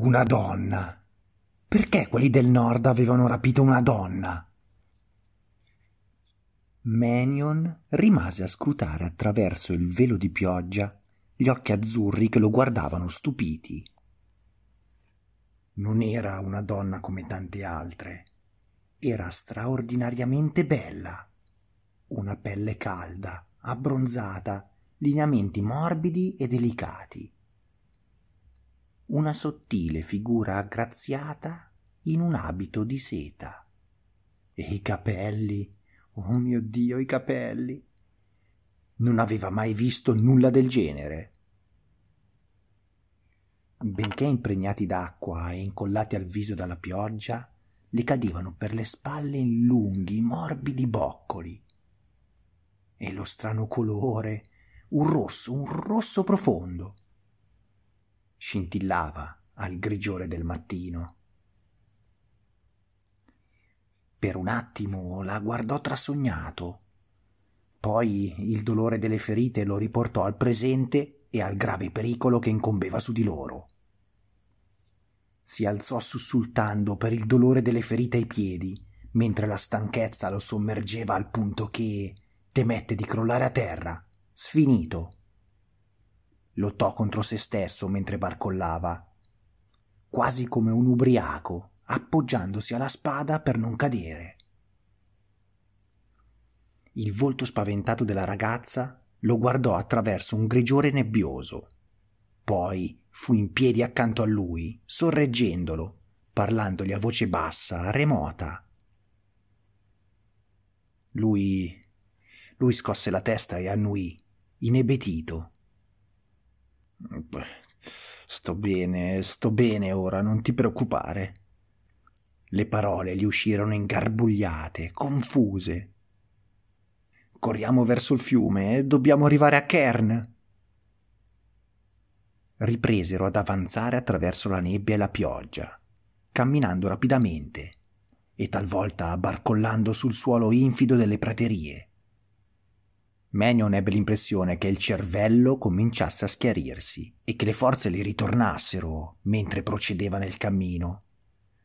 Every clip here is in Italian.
Una donna. Perché quelli del nord avevano rapito una donna? Manion rimase a scrutare attraverso il velo di pioggia gli occhi azzurri che lo guardavano stupiti. Non era una donna come tante altre. Era straordinariamente bella. Una pelle calda, abbronzata, lineamenti morbidi e delicati una sottile figura aggraziata in un abito di seta. E i capelli, oh mio Dio, i capelli. Non aveva mai visto nulla del genere. Benché impregnati d'acqua e incollati al viso dalla pioggia, le cadevano per le spalle in lunghi, morbidi boccoli. E lo strano colore, un rosso, un rosso profondo scintillava al grigiore del mattino. Per un attimo la guardò trasognato. Poi il dolore delle ferite lo riportò al presente e al grave pericolo che incombeva su di loro. Si alzò sussultando per il dolore delle ferite ai piedi, mentre la stanchezza lo sommergeva al punto che temette di crollare a terra, sfinito lottò contro se stesso mentre barcollava, quasi come un ubriaco, appoggiandosi alla spada per non cadere. Il volto spaventato della ragazza lo guardò attraverso un grigiore nebbioso. Poi fu in piedi accanto a lui, sorreggendolo, parlandogli a voce bassa, remota. Lui. lui scosse la testa e annuì, inebetito. Sto bene, sto bene ora, non ti preoccupare. Le parole gli uscirono ingarbugliate, confuse. Corriamo verso il fiume, eh? dobbiamo arrivare a Kern. Ripresero ad avanzare attraverso la nebbia e la pioggia, camminando rapidamente e talvolta barcollando sul suolo infido delle praterie Manion ebbe l'impressione che il cervello cominciasse a schiarirsi e che le forze le ritornassero mentre procedeva nel cammino.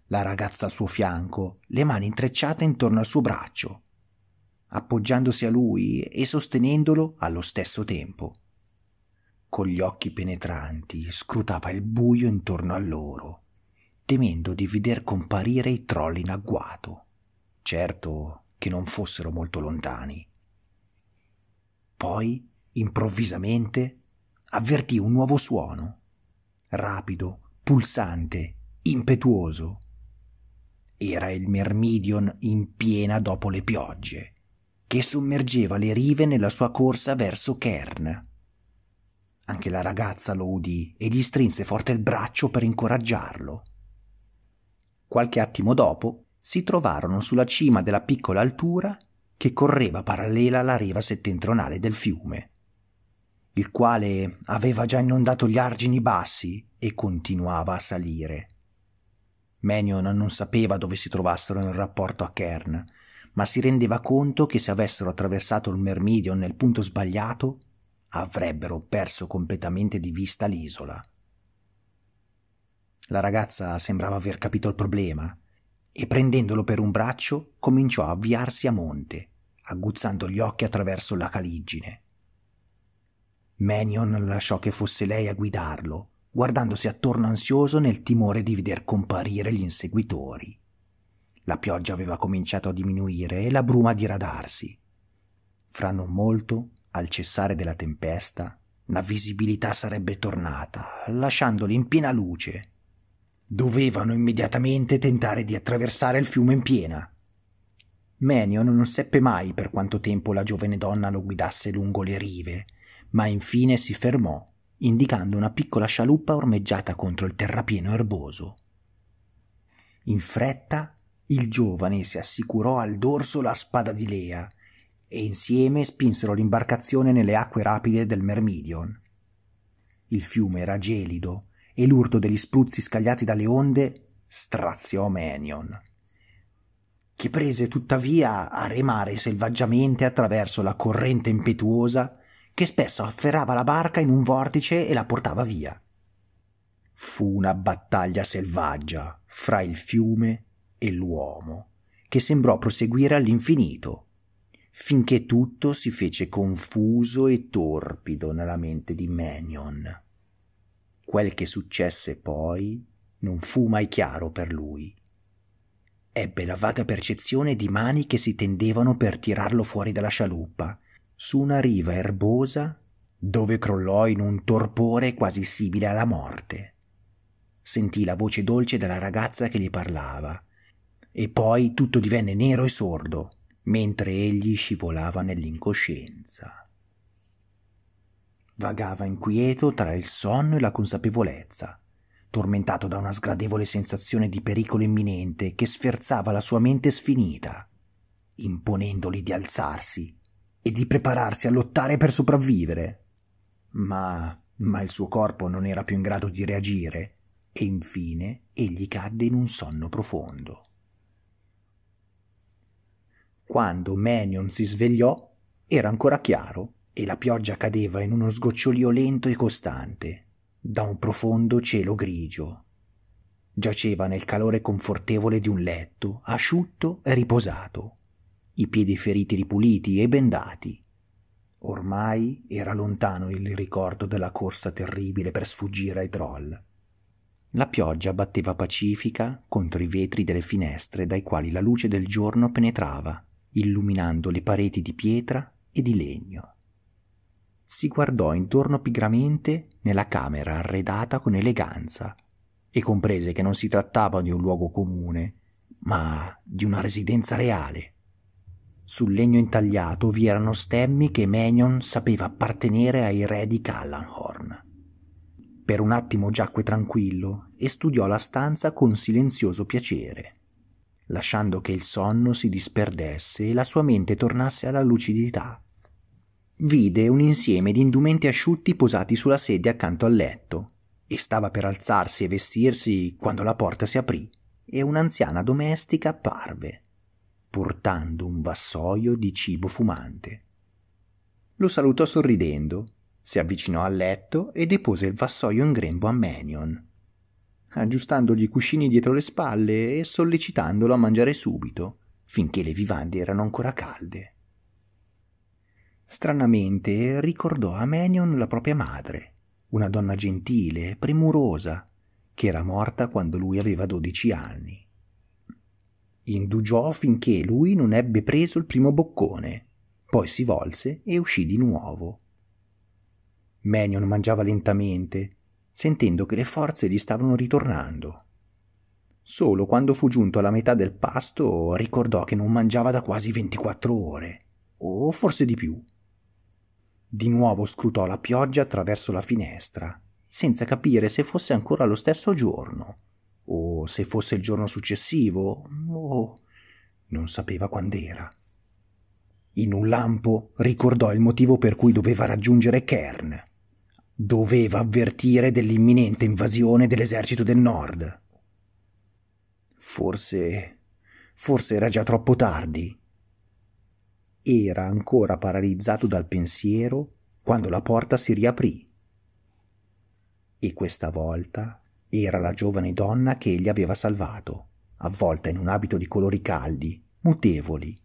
La ragazza al suo fianco, le mani intrecciate intorno al suo braccio, appoggiandosi a lui e sostenendolo allo stesso tempo. Con gli occhi penetranti scrutava il buio intorno a loro, temendo di veder comparire i troll in agguato, certo che non fossero molto lontani. Poi, improvvisamente, avvertì un nuovo suono, rapido, pulsante, impetuoso. Era il Mermidion in piena dopo le piogge, che sommergeva le rive nella sua corsa verso Kern. Anche la ragazza lo udì e gli strinse forte il braccio per incoraggiarlo. Qualche attimo dopo si trovarono sulla cima della piccola altura che correva parallela alla riva settentrionale del fiume, il quale aveva già inondato gli argini bassi e continuava a salire. Menion non sapeva dove si trovassero in rapporto a Kern, ma si rendeva conto che se avessero attraversato il Mermidion nel punto sbagliato, avrebbero perso completamente di vista l'isola. La ragazza sembrava aver capito il problema e prendendolo per un braccio cominciò a avviarsi a monte, aguzzando gli occhi attraverso la caligine. Manion lasciò che fosse lei a guidarlo, guardandosi attorno ansioso nel timore di veder comparire gli inseguitori. La pioggia aveva cominciato a diminuire e la bruma a diradarsi. Fra non molto, al cessare della tempesta, la visibilità sarebbe tornata, lasciandoli in piena luce. Dovevano immediatamente tentare di attraversare il fiume in piena, Menion non seppe mai per quanto tempo la giovane donna lo guidasse lungo le rive, ma infine si fermò, indicando una piccola scialuppa ormeggiata contro il terrapieno erboso. In fretta il giovane si assicurò al dorso la spada di Lea e insieme spinsero l'imbarcazione nelle acque rapide del Mermidion. Il fiume era gelido e l'urto degli spruzzi scagliati dalle onde straziò Menion che prese tuttavia a remare selvaggiamente attraverso la corrente impetuosa che spesso afferrava la barca in un vortice e la portava via. Fu una battaglia selvaggia fra il fiume e l'uomo, che sembrò proseguire all'infinito, finché tutto si fece confuso e torpido nella mente di Manion. Quel che successe poi non fu mai chiaro per lui Ebbe la vaga percezione di mani che si tendevano per tirarlo fuori dalla scialuppa, su una riva erbosa dove crollò in un torpore quasi simile alla morte. Sentì la voce dolce della ragazza che gli parlava, e poi tutto divenne nero e sordo, mentre egli scivolava nell'incoscienza. Vagava inquieto tra il sonno e la consapevolezza, tormentato da una sgradevole sensazione di pericolo imminente che sferzava la sua mente sfinita, imponendogli di alzarsi e di prepararsi a lottare per sopravvivere. Ma, ma il suo corpo non era più in grado di reagire e infine egli cadde in un sonno profondo. Quando Manion si svegliò, era ancora chiaro e la pioggia cadeva in uno sgocciolio lento e costante da un profondo cielo grigio. Giaceva nel calore confortevole di un letto, asciutto e riposato, i piedi feriti ripuliti e bendati. Ormai era lontano il ricordo della corsa terribile per sfuggire ai troll. La pioggia batteva pacifica contro i vetri delle finestre dai quali la luce del giorno penetrava, illuminando le pareti di pietra e di legno si guardò intorno pigramente nella camera arredata con eleganza e comprese che non si trattava di un luogo comune, ma di una residenza reale. Sul legno intagliato vi erano stemmi che Menion sapeva appartenere ai re di Callanhorn. Per un attimo giacque tranquillo e studiò la stanza con silenzioso piacere, lasciando che il sonno si disperdesse e la sua mente tornasse alla lucidità vide un insieme di indumenti asciutti posati sulla sedia accanto al letto e stava per alzarsi e vestirsi quando la porta si aprì e un'anziana domestica apparve, portando un vassoio di cibo fumante. Lo salutò sorridendo, si avvicinò al letto e depose il vassoio in grembo a Menion, aggiustandogli i cuscini dietro le spalle e sollecitandolo a mangiare subito, finché le vivande erano ancora calde. Stranamente ricordò a Menion la propria madre, una donna gentile, premurosa, che era morta quando lui aveva dodici anni. Indugiò finché lui non ebbe preso il primo boccone, poi si volse e uscì di nuovo. Menion mangiava lentamente, sentendo che le forze gli stavano ritornando. Solo quando fu giunto alla metà del pasto ricordò che non mangiava da quasi 24 ore, o forse di più. Di nuovo scrutò la pioggia attraverso la finestra, senza capire se fosse ancora lo stesso giorno, o se fosse il giorno successivo, o non sapeva quand'era. In un lampo ricordò il motivo per cui doveva raggiungere Kern. Doveva avvertire dell'imminente invasione dell'esercito del nord. Forse. forse era già troppo tardi era ancora paralizzato dal pensiero quando la porta si riaprì. E questa volta era la giovane donna che egli aveva salvato, avvolta in un abito di colori caldi, mutevoli,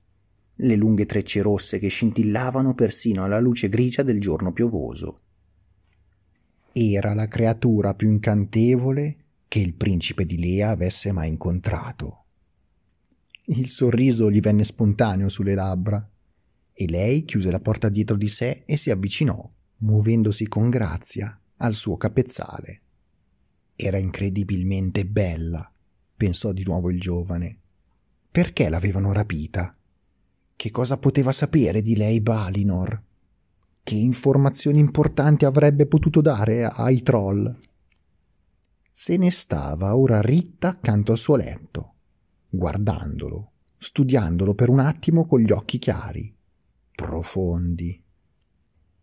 le lunghe trecce rosse che scintillavano persino alla luce grigia del giorno piovoso. Era la creatura più incantevole che il principe di Lea avesse mai incontrato. Il sorriso gli venne spontaneo sulle labbra e lei chiuse la porta dietro di sé e si avvicinò, muovendosi con grazia, al suo capezzale. Era incredibilmente bella, pensò di nuovo il giovane. Perché l'avevano rapita? Che cosa poteva sapere di lei Balinor? Che informazioni importanti avrebbe potuto dare ai troll? Se ne stava ora ritta accanto al suo letto, guardandolo, studiandolo per un attimo con gli occhi chiari profondi.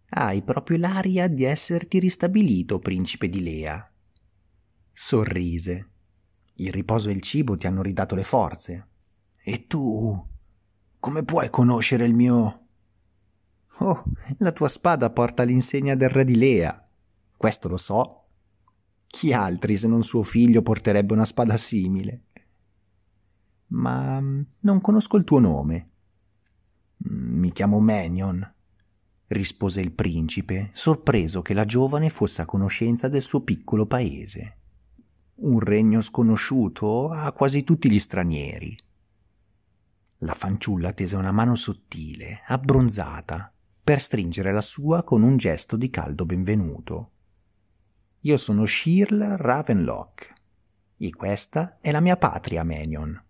Hai proprio l'aria di esserti ristabilito, principe di Lea. Sorrise. Il riposo e il cibo ti hanno ridato le forze. E tu? Come puoi conoscere il mio... Oh, la tua spada porta l'insegna del re di Lea. Questo lo so. Chi altri se non suo figlio porterebbe una spada simile? Ma mm, non conosco il tuo nome. Mi chiamo Menion, rispose il principe, sorpreso che la giovane fosse a conoscenza del suo piccolo paese. Un regno sconosciuto a quasi tutti gli stranieri. La fanciulla tese una mano sottile, abbronzata, per stringere la sua con un gesto di caldo benvenuto. Io sono Shirl Ravenlock e questa è la mia patria, Menion.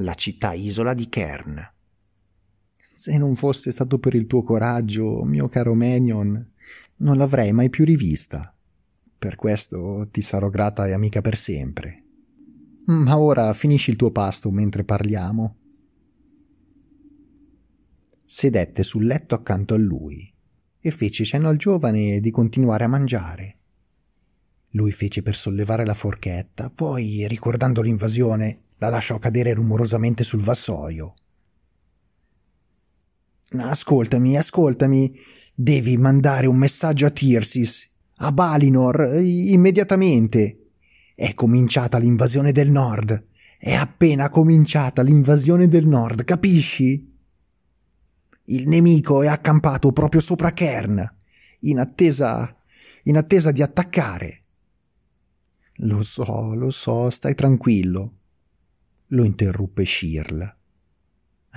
La città isola di Kern, se non fosse stato per il tuo coraggio, mio caro Menion, non l'avrei mai più rivista. Per questo ti sarò grata e amica per sempre. Ma ora finisci il tuo pasto mentre parliamo. Sedette sul letto accanto a lui e fece cenno al giovane di continuare a mangiare. Lui fece per sollevare la forchetta, poi, ricordando l'invasione, la lasciò cadere rumorosamente sul vassoio Ah, ascoltami, ascoltami, devi mandare un messaggio a Tirsis, a Balinor, immediatamente. È cominciata l'invasione del nord. È appena cominciata l'invasione del nord, capisci? Il nemico è accampato proprio sopra Kern, in attesa, in attesa di attaccare. Lo so, lo so, stai tranquillo, lo interruppe Shirl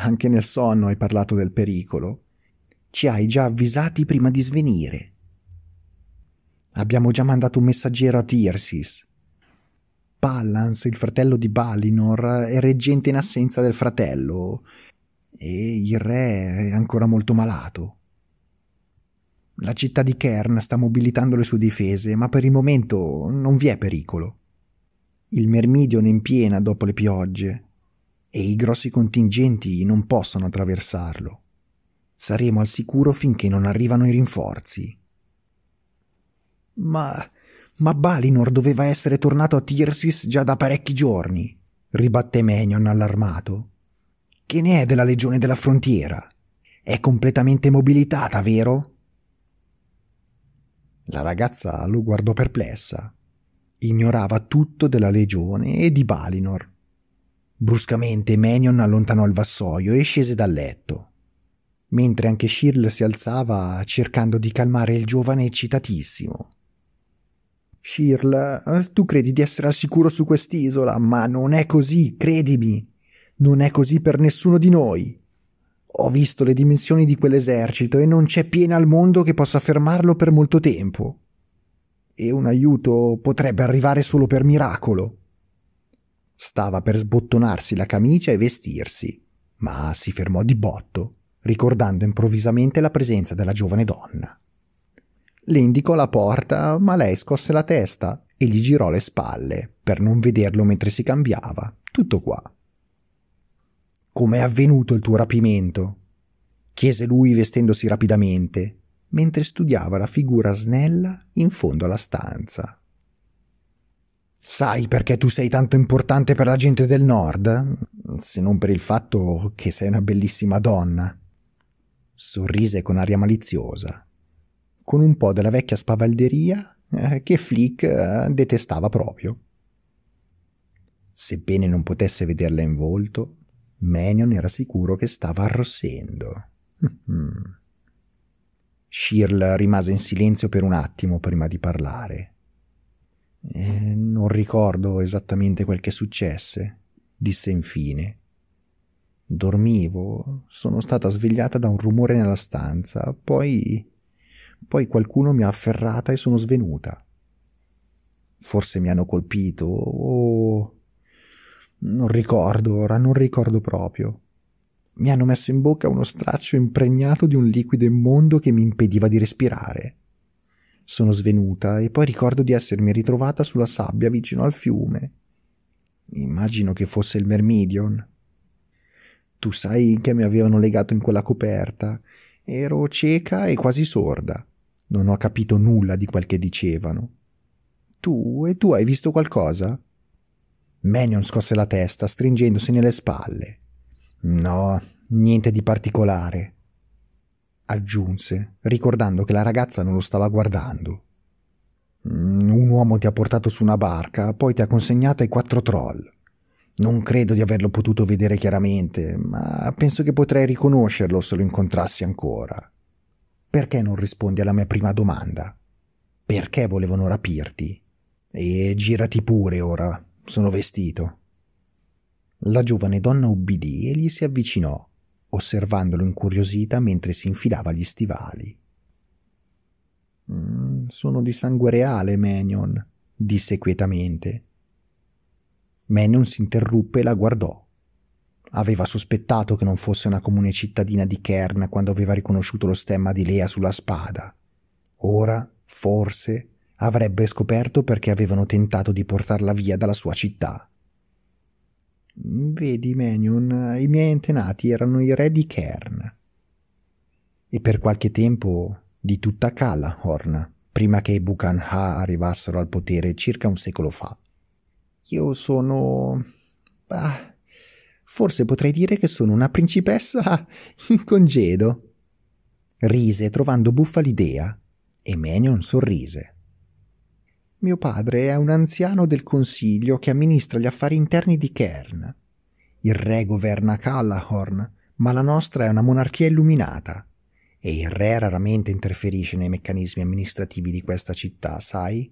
anche nel sonno hai parlato del pericolo, ci hai già avvisati prima di svenire. Abbiamo già mandato un messaggero a Tirsis. Pallans, il fratello di Balinor, è reggente in assenza del fratello e il re è ancora molto malato. La città di Kern sta mobilitando le sue difese, ma per il momento non vi è pericolo. Il Mermidion è in piena dopo le piogge e i grossi contingenti non possono attraversarlo. Saremo al sicuro finché non arrivano i rinforzi. Ma... ma Balinor doveva essere tornato a Tirsis già da parecchi giorni, ribatté Menion allarmato. Che ne è della legione della frontiera? È completamente mobilitata, vero? La ragazza lo guardò perplessa. Ignorava tutto della legione e di Balinor. Bruscamente Menion allontanò il vassoio e scese dal letto. Mentre anche Shirl si alzava cercando di calmare il giovane eccitatissimo. Shirl, tu credi di essere al sicuro su quest'isola, ma non è così, credimi. Non è così per nessuno di noi. Ho visto le dimensioni di quell'esercito e non c'è piena al mondo che possa fermarlo per molto tempo. E un aiuto potrebbe arrivare solo per miracolo. Stava per sbottonarsi la camicia e vestirsi, ma si fermò di botto, ricordando improvvisamente la presenza della giovane donna. Le indicò la porta, ma lei scosse la testa e gli girò le spalle per non vederlo mentre si cambiava. Tutto qua. Com'è avvenuto il tuo rapimento? chiese lui vestendosi rapidamente, mentre studiava la figura snella in fondo alla stanza. Sai perché tu sei tanto importante per la gente del nord? Se non per il fatto che sei una bellissima donna. Sorrise con aria maliziosa, con un po' della vecchia spavalderia eh, che Flick eh, detestava proprio. Sebbene non potesse vederla in volto, Menion era sicuro che stava arrossendo. Shirl rimase in silenzio per un attimo prima di parlare eh, non ricordo esattamente quel che successe, disse infine. Dormivo, sono stata svegliata da un rumore nella stanza, poi... poi qualcuno mi ha afferrata e sono svenuta. Forse mi hanno colpito o... non ricordo ora, non ricordo proprio. Mi hanno messo in bocca uno straccio impregnato di un liquido immondo che mi impediva di respirare. Sono svenuta e poi ricordo di essermi ritrovata sulla sabbia vicino al fiume. Immagino che fosse il Mermidion. Tu sai che mi avevano legato in quella coperta. Ero cieca e quasi sorda. Non ho capito nulla di quel che dicevano. Tu e tu hai visto qualcosa? Manion scosse la testa, stringendosi nelle spalle. No, niente di particolare aggiunse, ricordando che la ragazza non lo stava guardando. Mm, un uomo ti ha portato su una barca, poi ti ha consegnato ai quattro troll. Non credo di averlo potuto vedere chiaramente, ma penso che potrei riconoscerlo se lo incontrassi ancora. Perché non rispondi alla mia prima domanda? Perché volevano rapirti? E girati pure ora, sono vestito. La giovane donna ubbidì e gli si avvicinò, osservandolo incuriosita mentre si infilava gli stivali. Mm, sono di sangue reale, Menion, disse quietamente. Menion si interruppe e la guardò. Aveva sospettato che non fosse una comune cittadina di Kern quando aveva riconosciuto lo stemma di Lea sulla spada. Ora, forse, avrebbe scoperto perché avevano tentato di portarla via dalla sua città. Vedi, Menion, i miei antenati erano i re di Kern. E per qualche tempo di tutta Calahorn, prima che i Bukanha arrivassero al potere circa un secolo fa. Io sono... Bah, forse potrei dire che sono una principessa in congedo. Rise trovando buffa l'idea e Menion sorrise. Mio padre è un anziano del Consiglio che amministra gli affari interni di Kern. Il re governa Callahorn, ma la nostra è una monarchia illuminata. E il re raramente interferisce nei meccanismi amministrativi di questa città, sai?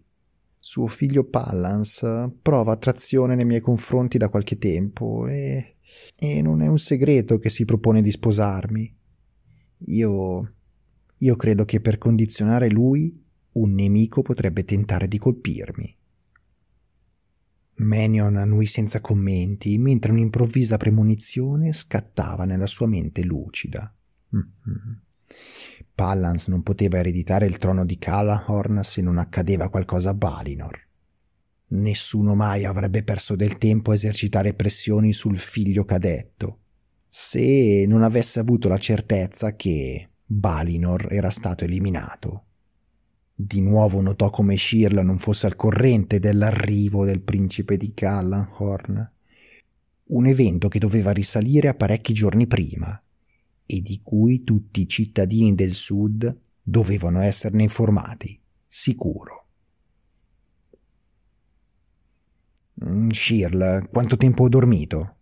Suo figlio Pallans prova attrazione nei miei confronti da qualche tempo e... e non è un segreto che si propone di sposarmi. Io... io credo che per condizionare lui un nemico potrebbe tentare di colpirmi. Menion annui senza commenti, mentre un'improvvisa premonizione scattava nella sua mente lucida. mm Pallans non poteva ereditare il trono di Calahorn se non accadeva qualcosa a Balinor. Nessuno mai avrebbe perso del tempo a esercitare pressioni sul figlio cadetto, se non avesse avuto la certezza che Balinor era stato eliminato di nuovo notò come Shirla non fosse al corrente dell'arrivo del principe di Gallanhorn, un evento che doveva risalire a parecchi giorni prima e di cui tutti i cittadini del sud dovevano esserne informati, sicuro. Mm, Shirl, quanto tempo ho dormito?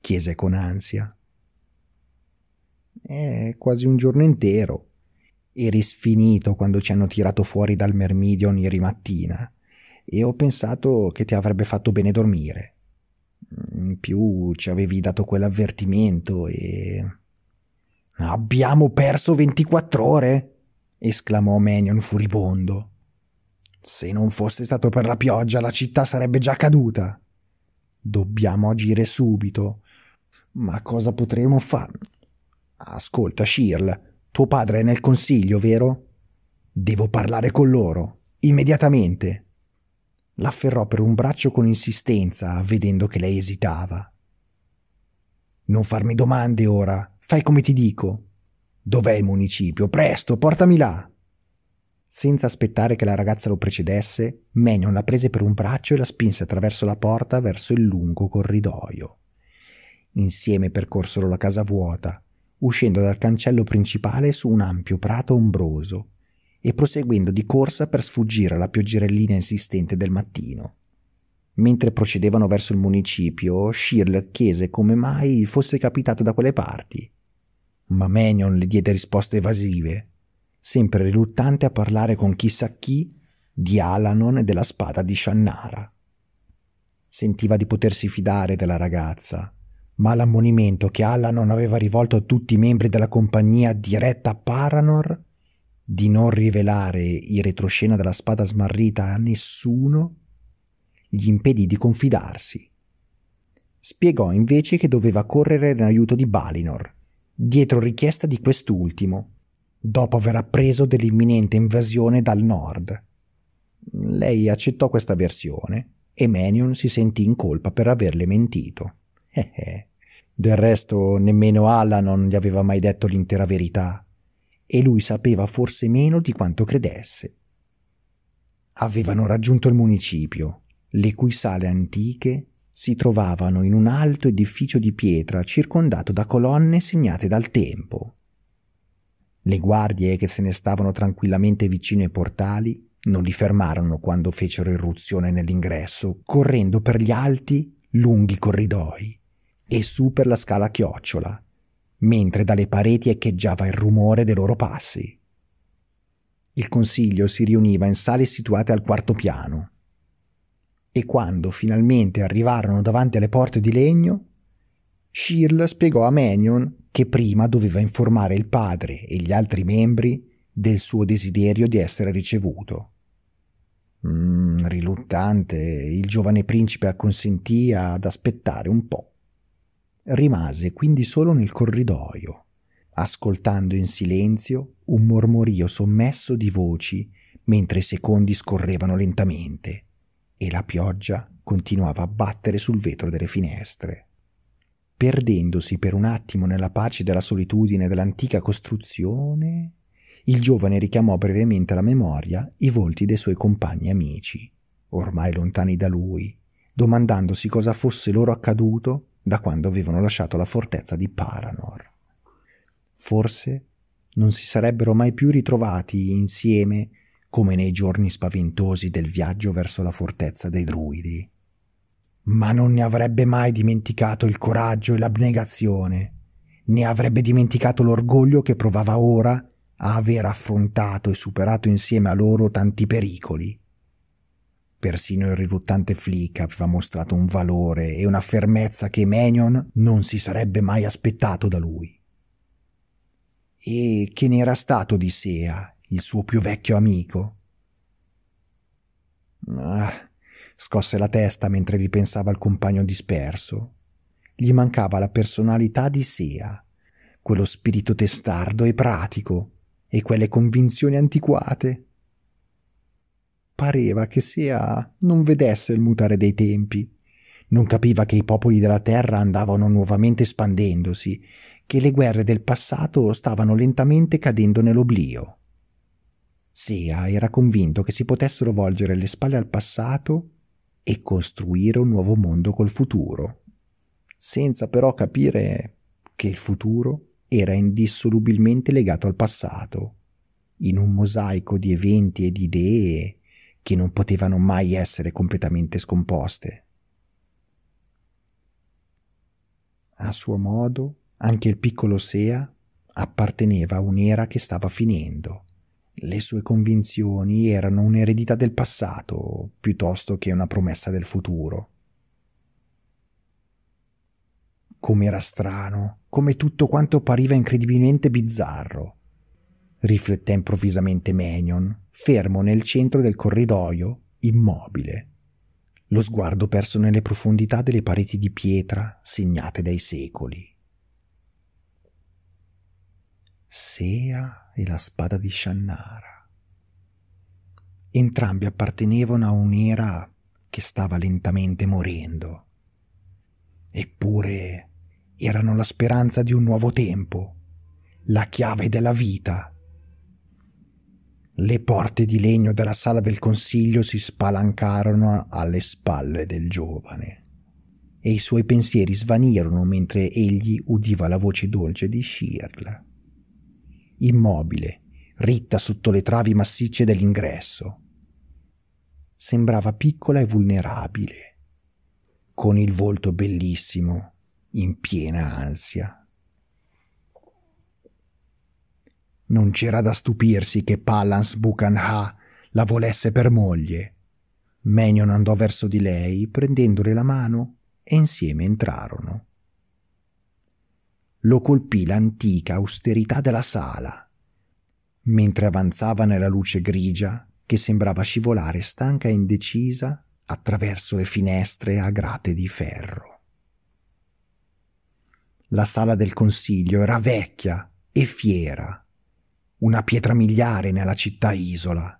chiese con ansia. È eh, quasi un giorno intero, eri sfinito quando ci hanno tirato fuori dal Mermidion ieri mattina e ho pensato che ti avrebbe fatto bene dormire. In più ci avevi dato quell'avvertimento e... Abbiamo perso 24 ore! esclamò Menion furibondo. Se non fosse stato per la pioggia la città sarebbe già caduta. Dobbiamo agire subito. Ma cosa potremo fare? Ascolta, Shirl, tuo padre è nel consiglio, vero? Devo parlare con loro, immediatamente. L'afferrò per un braccio con insistenza, vedendo che lei esitava. Non farmi domande ora, fai come ti dico. Dov'è il municipio? Presto, portami là. Senza aspettare che la ragazza lo precedesse, Menion la prese per un braccio e la spinse attraverso la porta verso il lungo corridoio. Insieme percorsero la casa vuota, uscendo dal cancello principale su un ampio prato ombroso e proseguendo di corsa per sfuggire alla pioggerellina insistente del mattino. Mentre procedevano verso il municipio, Shirl chiese come mai fosse capitato da quelle parti. Ma Menion le diede risposte evasive, sempre riluttante a parlare con chissà chi di Alanon e della spada di Shannara. Sentiva di potersi fidare della ragazza, ma l'ammonimento che Allan non aveva rivolto a tutti i membri della compagnia diretta Paranor di non rivelare il retroscena della spada smarrita a nessuno gli impedì di confidarsi. Spiegò invece che doveva correre in aiuto di Balinor, dietro richiesta di quest'ultimo, dopo aver appreso dell'imminente invasione dal nord. Lei accettò questa versione e Menion si sentì in colpa per averle mentito. Eh eh. Del resto nemmeno Alanon gli aveva mai detto l'intera verità e lui sapeva forse meno di quanto credesse. Avevano raggiunto il municipio, le cui sale antiche si trovavano in un alto edificio di pietra circondato da colonne segnate dal tempo. Le guardie che se ne stavano tranquillamente vicino ai portali non li fermarono quando fecero irruzione nell'ingresso, correndo per gli alti, lunghi corridoi e su per la scala a chiocciola, mentre dalle pareti echeggiava il rumore dei loro passi. Il consiglio si riuniva in sale situate al quarto piano e quando finalmente arrivarono davanti alle porte di legno, Shirl spiegò a Manion che prima doveva informare il padre e gli altri membri del suo desiderio di essere ricevuto. Mm, riluttante, il giovane principe acconsentì ad aspettare un po' rimase quindi solo nel corridoio, ascoltando in silenzio un mormorio sommesso di voci mentre i secondi scorrevano lentamente e la pioggia continuava a battere sul vetro delle finestre. Perdendosi per un attimo nella pace della solitudine dell'antica costruzione, il giovane richiamò brevemente alla memoria i volti dei suoi compagni amici, ormai lontani da lui, domandandosi cosa fosse loro accaduto da quando avevano lasciato la fortezza di Paranor. Forse non si sarebbero mai più ritrovati insieme come nei giorni spaventosi del viaggio verso la fortezza dei druidi. Ma non ne avrebbe mai dimenticato il coraggio e l'abnegazione, né avrebbe dimenticato l'orgoglio che provava ora a aver affrontato e superato insieme a loro tanti pericoli Persino il riluttante Flick aveva mostrato un valore e una fermezza che Menion non si sarebbe mai aspettato da lui. E che ne era stato di Sea, il suo più vecchio amico? Ah, scosse la testa mentre ripensava al compagno disperso. Gli mancava la personalità di Sea, quello spirito testardo e pratico e quelle convinzioni antiquate pareva che Sea non vedesse il mutare dei tempi. Non capiva che i popoli della terra andavano nuovamente espandendosi, che le guerre del passato stavano lentamente cadendo nell'oblio. Sea era convinto che si potessero volgere le spalle al passato e costruire un nuovo mondo col futuro, senza però capire che il futuro era indissolubilmente legato al passato, in un mosaico di eventi e di idee che non potevano mai essere completamente scomposte. A suo modo, anche il piccolo Sea apparteneva a un'era che stava finendo. Le sue convinzioni erano un'eredità del passato piuttosto che una promessa del futuro. Com'era strano, come tutto quanto appariva incredibilmente bizzarro, riflette improvvisamente Menion, fermo nel centro del corridoio, immobile, lo sguardo perso nelle profondità delle pareti di pietra segnate dai secoli. Sea e la spada di Shannara. Entrambi appartenevano a un'era che stava lentamente morendo. Eppure erano la speranza di un nuovo tempo, la chiave della vita le porte di legno della sala del consiglio si spalancarono alle spalle del giovane e i suoi pensieri svanirono mentre egli udiva la voce dolce di Shirl. Immobile, ritta sotto le travi massicce dell'ingresso. Sembrava piccola e vulnerabile, con il volto bellissimo, in piena ansia. Non c'era da stupirsi che Pallans Buchan-Ha la volesse per moglie. Menion andò verso di lei, prendendole la mano, e insieme entrarono. Lo colpì l'antica austerità della sala. Mentre avanzava nella luce grigia, che sembrava scivolare stanca e indecisa attraverso le finestre a grate di ferro. La sala del consiglio era vecchia e fiera una pietra miliare nella città isola.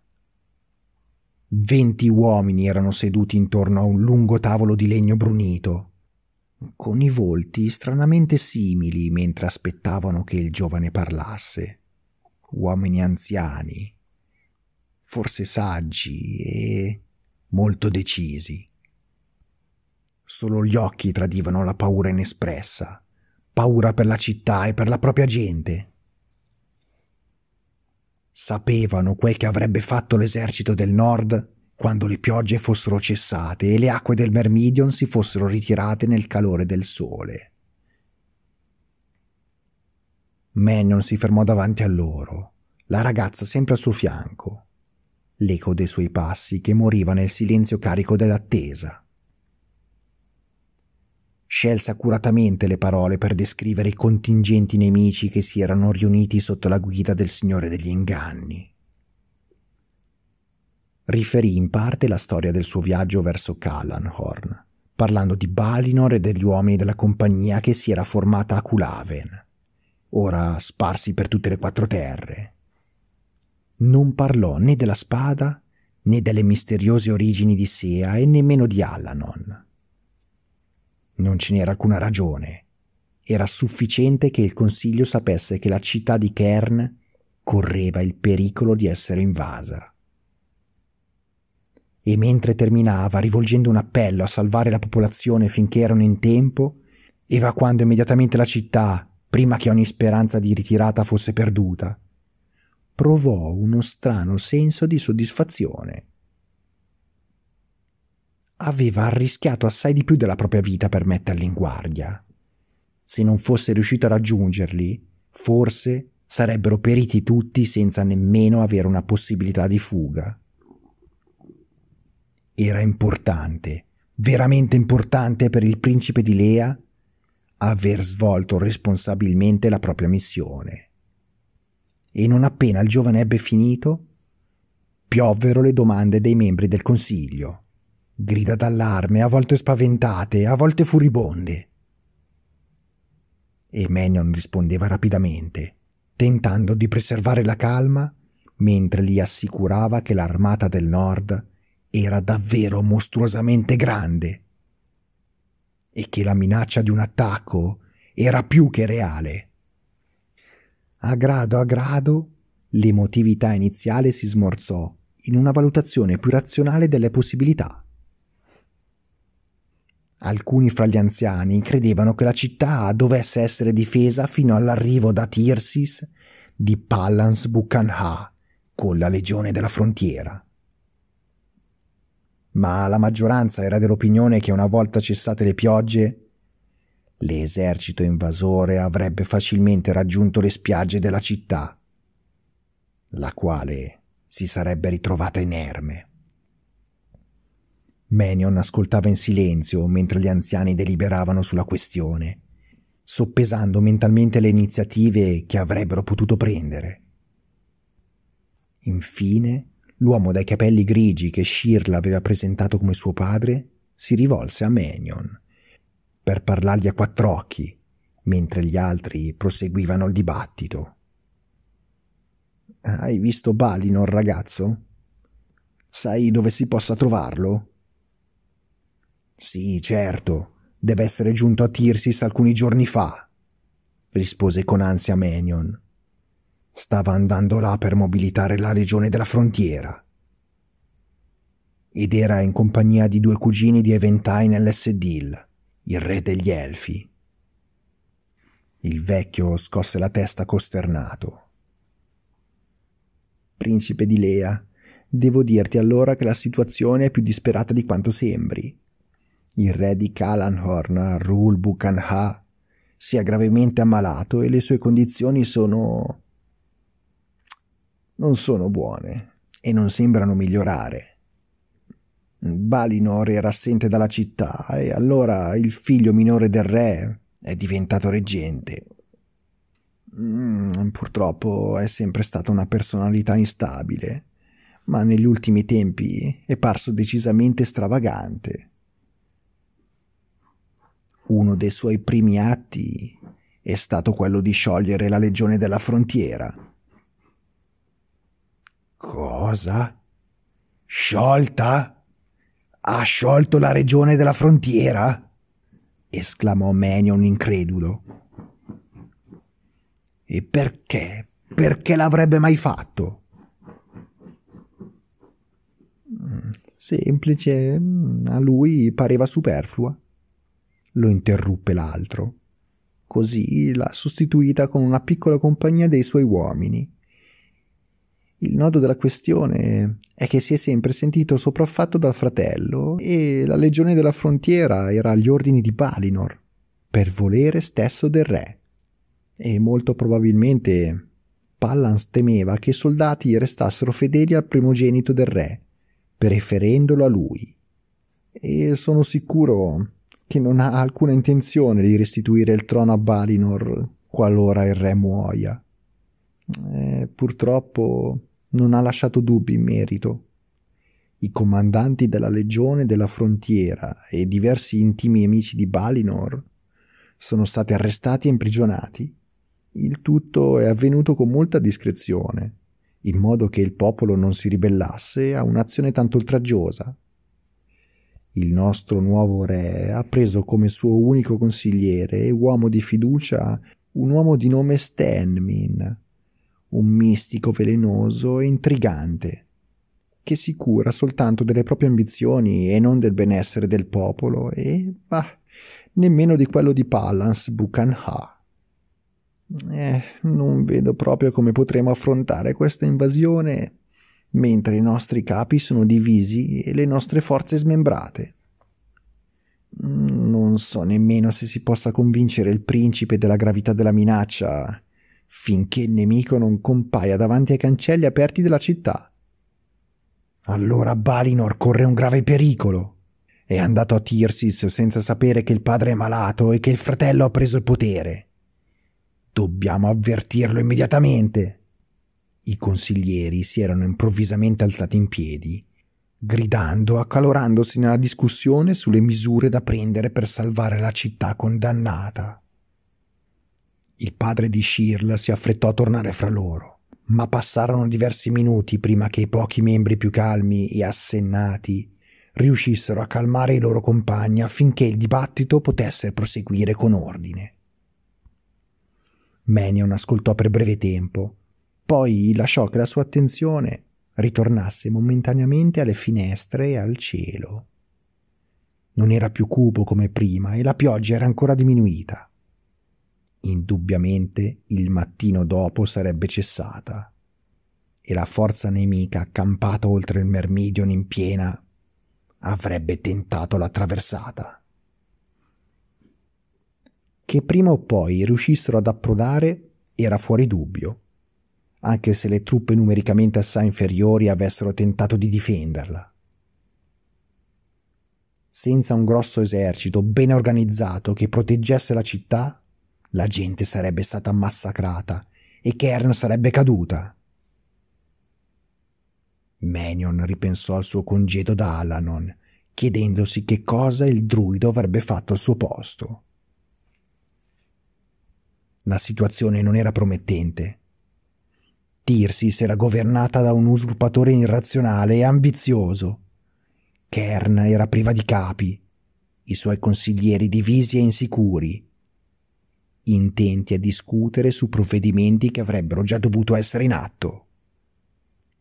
Venti uomini erano seduti intorno a un lungo tavolo di legno brunito, con i volti stranamente simili mentre aspettavano che il giovane parlasse. Uomini anziani, forse saggi e molto decisi. Solo gli occhi tradivano la paura inespressa, paura per la città e per la propria gente. Sapevano quel che avrebbe fatto l'esercito del nord quando le piogge fossero cessate e le acque del Mermidion si fossero ritirate nel calore del sole. Mannion si fermò davanti a loro, la ragazza sempre al suo fianco, l'eco dei suoi passi che moriva nel silenzio carico dell'attesa scelse accuratamente le parole per descrivere i contingenti nemici che si erano riuniti sotto la guida del Signore degli Inganni. Riferì in parte la storia del suo viaggio verso Callanhorn, parlando di Balinor e degli uomini della compagnia che si era formata a Kulaven, ora sparsi per tutte le quattro terre. Non parlò né della spada né delle misteriose origini di Sea e nemmeno di Alanon non ce n'era alcuna ragione. Era sufficiente che il Consiglio sapesse che la città di Kern correva il pericolo di essere invasa. E mentre terminava, rivolgendo un appello a salvare la popolazione finché erano in tempo, evacuando immediatamente la città prima che ogni speranza di ritirata fosse perduta, provò uno strano senso di soddisfazione aveva arrischiato assai di più della propria vita per metterli in guardia. Se non fosse riuscito a raggiungerli, forse sarebbero periti tutti senza nemmeno avere una possibilità di fuga. Era importante, veramente importante per il principe di Lea aver svolto responsabilmente la propria missione. E non appena il giovane ebbe finito, piovvero le domande dei membri del consiglio grida d'allarme, a volte spaventate, a volte furibonde. E Menion rispondeva rapidamente, tentando di preservare la calma mentre gli assicurava che l'armata del nord era davvero mostruosamente grande e che la minaccia di un attacco era più che reale. A grado a grado l'emotività iniziale si smorzò in una valutazione più razionale delle possibilità Alcuni fra gli anziani credevano che la città dovesse essere difesa fino all'arrivo da Tirsis di Pallans Buchanha con la legione della frontiera. Ma la maggioranza era dell'opinione che una volta cessate le piogge, l'esercito invasore avrebbe facilmente raggiunto le spiagge della città, la quale si sarebbe ritrovata inerme. Menion ascoltava in silenzio mentre gli anziani deliberavano sulla questione, soppesando mentalmente le iniziative che avrebbero potuto prendere. Infine, l'uomo dai capelli grigi che Shirla aveva presentato come suo padre si rivolse a Menion per parlargli a quattro occhi, mentre gli altri proseguivano il dibattito. Hai visto Balinor, ragazzo? Sai dove si possa trovarlo? Sì, certo, deve essere giunto a Tirsis alcuni giorni fa, rispose con ansia Menion. Stava andando là per mobilitare la regione della frontiera. Ed era in compagnia di due cugini di Eventai nell'Essedil, il re degli Elfi. Il vecchio scosse la testa costernato. Principe di Lea, devo dirti allora che la situazione è più disperata di quanto sembri. Il re di Kalanhorn, Rul Bukanha, si è gravemente ammalato e le sue condizioni sono... non sono buone e non sembrano migliorare. Balinor era assente dalla città e allora il figlio minore del re è diventato reggente. Mm, purtroppo è sempre stata una personalità instabile, ma negli ultimi tempi è parso decisamente stravagante. Uno dei suoi primi atti è stato quello di sciogliere la Legione della Frontiera. Cosa? Sciolta? Ha sciolto la Regione della Frontiera? esclamò Menion incredulo. E perché? Perché l'avrebbe mai fatto? Mm, semplice, mm, a lui pareva superflua lo interruppe l'altro. Così l'ha sostituita con una piccola compagnia dei suoi uomini. Il nodo della questione è che si è sempre sentito sopraffatto dal fratello e la legione della frontiera era agli ordini di Balinor, per volere stesso del re. E molto probabilmente Pallans temeva che i soldati restassero fedeli al primogenito del re, preferendolo a lui. E sono sicuro che non ha alcuna intenzione di restituire il trono a Balinor qualora il re muoia. Eh, purtroppo non ha lasciato dubbi in merito. I comandanti della legione della frontiera e diversi intimi amici di Balinor sono stati arrestati e imprigionati. Il tutto è avvenuto con molta discrezione, in modo che il popolo non si ribellasse a un'azione tanto oltraggiosa il nostro nuovo re, ha preso come suo unico consigliere e uomo di fiducia un uomo di nome Stanmin, un mistico velenoso e intrigante, che si cura soltanto delle proprie ambizioni e non del benessere del popolo e, bah, nemmeno di quello di Palance Buchanha. Eh, non vedo proprio come potremo affrontare questa invasione mentre i nostri capi sono divisi e le nostre forze smembrate. Non so nemmeno se si possa convincere il principe della gravità della minaccia, finché il nemico non compaia davanti ai cancelli aperti della città. Allora Balinor corre un grave pericolo. È andato a Tirsis senza sapere che il padre è malato e che il fratello ha preso il potere. Dobbiamo avvertirlo immediatamente. I consiglieri si erano improvvisamente alzati in piedi, gridando, accalorandosi nella discussione sulle misure da prendere per salvare la città condannata. Il padre di Shirl si affrettò a tornare fra loro, ma passarono diversi minuti prima che i pochi membri più calmi e assennati riuscissero a calmare i loro compagni affinché il dibattito potesse proseguire con ordine. Menion ascoltò per breve tempo, poi lasciò che la sua attenzione ritornasse momentaneamente alle finestre e al cielo. Non era più cupo come prima e la pioggia era ancora diminuita. Indubbiamente il mattino dopo sarebbe cessata e la forza nemica accampata oltre il Mermidion in piena avrebbe tentato la traversata. Che prima o poi riuscissero ad approdare era fuori dubbio anche se le truppe numericamente assai inferiori avessero tentato di difenderla. Senza un grosso esercito ben organizzato che proteggesse la città, la gente sarebbe stata massacrata e Kern sarebbe caduta. Manion ripensò al suo congedo da Alanon, chiedendosi che cosa il druido avrebbe fatto al suo posto. La situazione non era promettente Tirsis era governata da un usurpatore irrazionale e ambizioso. Kern era priva di capi, i suoi consiglieri divisi e insicuri, intenti a discutere su provvedimenti che avrebbero già dovuto essere in atto.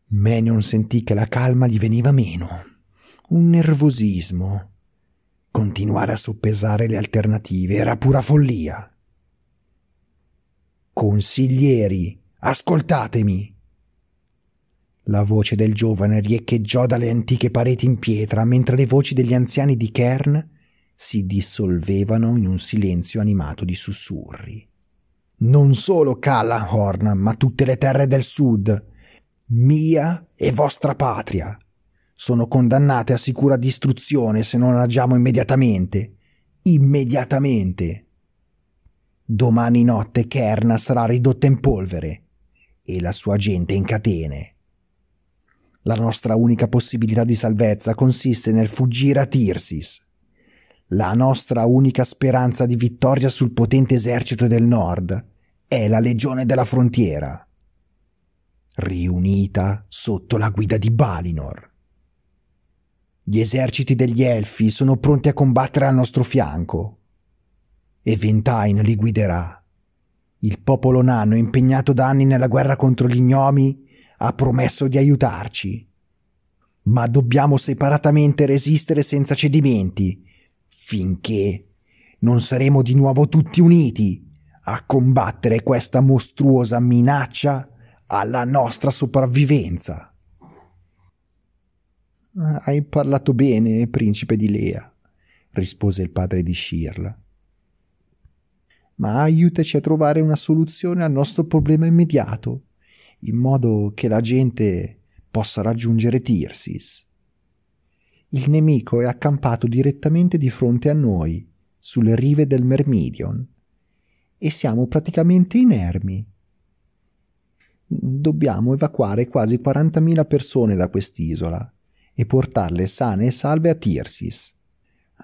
Menion sentì che la calma gli veniva meno, un nervosismo. Continuare a soppesare le alternative era pura follia. Consiglieri Ascoltatemi. La voce del giovane riecheggiò dalle antiche pareti in pietra, mentre le voci degli anziani di Kern si dissolvevano in un silenzio animato di sussurri. Non solo Callahorn, ma tutte le terre del sud, mia e vostra patria, sono condannate a sicura distruzione se non agiamo immediatamente. Immediatamente. Domani notte Kern sarà ridotta in polvere e la sua gente in catene. La nostra unica possibilità di salvezza consiste nel fuggire a Tirsis. La nostra unica speranza di vittoria sul potente esercito del nord è la legione della frontiera, riunita sotto la guida di Balinor. Gli eserciti degli elfi sono pronti a combattere al nostro fianco e Ventain li guiderà. Il popolo nano, impegnato da anni nella guerra contro gli gnomi, ha promesso di aiutarci. Ma dobbiamo separatamente resistere senza cedimenti, finché non saremo di nuovo tutti uniti a combattere questa mostruosa minaccia alla nostra sopravvivenza. Ah, hai parlato bene, principe di Lea, rispose il padre di Shirla ma aiutaci a trovare una soluzione al nostro problema immediato, in modo che la gente possa raggiungere Tirsis. Il nemico è accampato direttamente di fronte a noi, sulle rive del Mermidion, e siamo praticamente inermi. Dobbiamo evacuare quasi 40.000 persone da quest'isola e portarle sane e salve a Tirsis,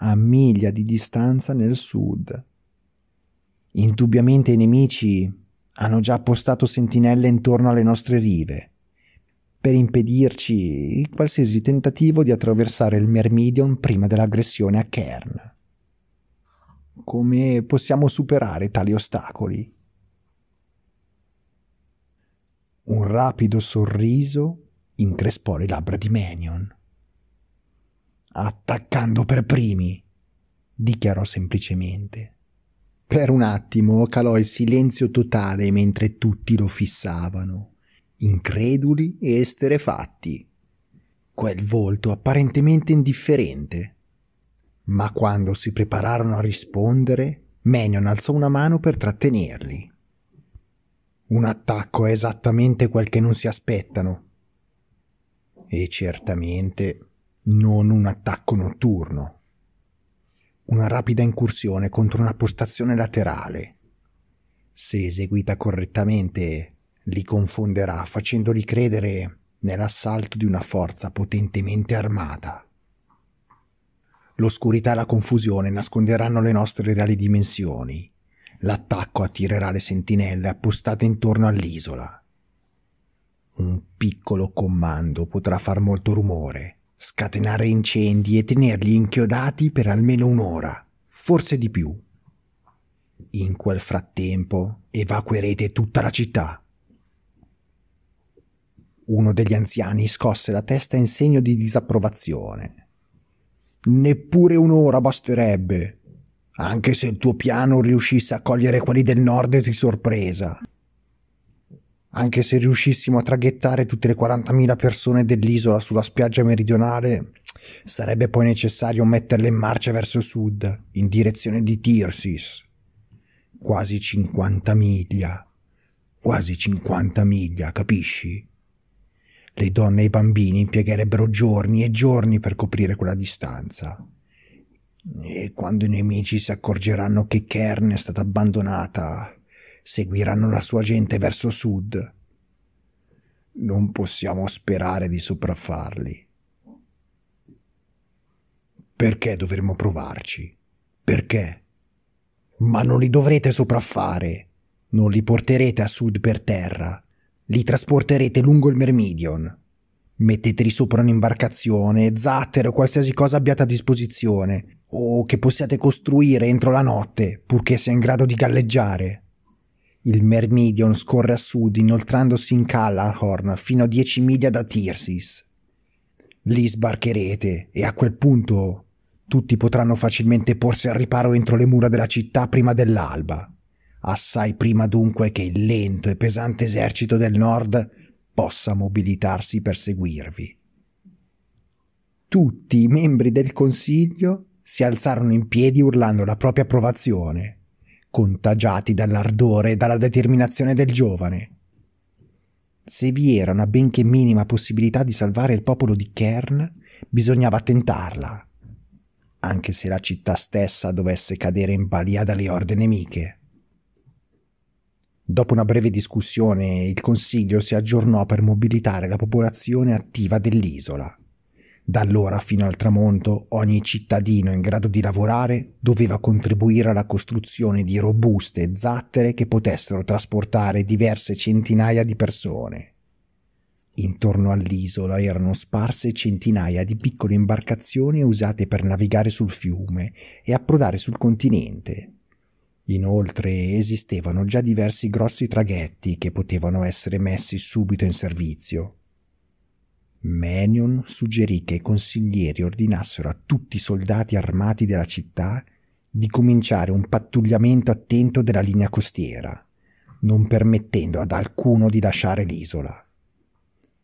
a miglia di distanza nel sud Indubbiamente i nemici hanno già postato sentinelle intorno alle nostre rive per impedirci qualsiasi tentativo di attraversare il Mermidion prima dell'aggressione a Kern. Come possiamo superare tali ostacoli? Un rapido sorriso increspò le labbra di Manion. Attaccando per primi, dichiarò semplicemente. Per un attimo calò il silenzio totale mentre tutti lo fissavano, increduli e esterefatti. Quel volto apparentemente indifferente. Ma quando si prepararono a rispondere, Menion alzò una mano per trattenerli. Un attacco è esattamente quel che non si aspettano. E certamente non un attacco notturno una rapida incursione contro una postazione laterale. Se eseguita correttamente, li confonderà facendoli credere nell'assalto di una forza potentemente armata. L'oscurità e la confusione nasconderanno le nostre reali dimensioni. L'attacco attirerà le sentinelle appostate intorno all'isola. Un piccolo comando potrà far molto rumore scatenare incendi e tenerli inchiodati per almeno un'ora, forse di più. In quel frattempo evacuerete tutta la città. Uno degli anziani scosse la testa in segno di disapprovazione. Neppure un'ora basterebbe, anche se il tuo piano riuscisse a cogliere quelli del nord di sorpresa. Anche se riuscissimo a traghettare tutte le 40.000 persone dell'isola sulla spiaggia meridionale, sarebbe poi necessario metterle in marcia verso sud, in direzione di Tirsis. Quasi 50 miglia. Quasi 50 miglia, capisci? Le donne e i bambini impiegherebbero giorni e giorni per coprire quella distanza. E quando i nemici si accorgeranno che Kern è stata abbandonata, seguiranno la sua gente verso sud. Non possiamo sperare di sopraffarli. Perché dovremmo provarci? Perché? Ma non li dovrete sopraffare. Non li porterete a sud per terra. Li trasporterete lungo il Mermidion. Metteteli sopra un'imbarcazione, zattero, qualsiasi cosa abbiate a disposizione, o che possiate costruire entro la notte, purché sia in grado di galleggiare. Il Mermidion scorre a sud, inoltrandosi in Callarhorn fino a 10 miglia da Tirsis. Lì sbarcherete e a quel punto tutti potranno facilmente porsi al riparo entro le mura della città prima dell'alba. Assai prima dunque che il lento e pesante esercito del nord possa mobilitarsi per seguirvi. Tutti i membri del consiglio si alzarono in piedi urlando la propria approvazione contagiati dall'ardore e dalla determinazione del giovane. Se vi era una benché minima possibilità di salvare il popolo di Kern, bisognava tentarla, anche se la città stessa dovesse cadere in balia dalle orde nemiche. Dopo una breve discussione, il Consiglio si aggiornò per mobilitare la popolazione attiva dell'isola. Da allora fino al tramonto ogni cittadino in grado di lavorare doveva contribuire alla costruzione di robuste zattere che potessero trasportare diverse centinaia di persone. Intorno all'isola erano sparse centinaia di piccole imbarcazioni usate per navigare sul fiume e approdare sul continente. Inoltre esistevano già diversi grossi traghetti che potevano essere messi subito in servizio Menion suggerì che i consiglieri ordinassero a tutti i soldati armati della città di cominciare un pattugliamento attento della linea costiera, non permettendo ad alcuno di lasciare l'isola.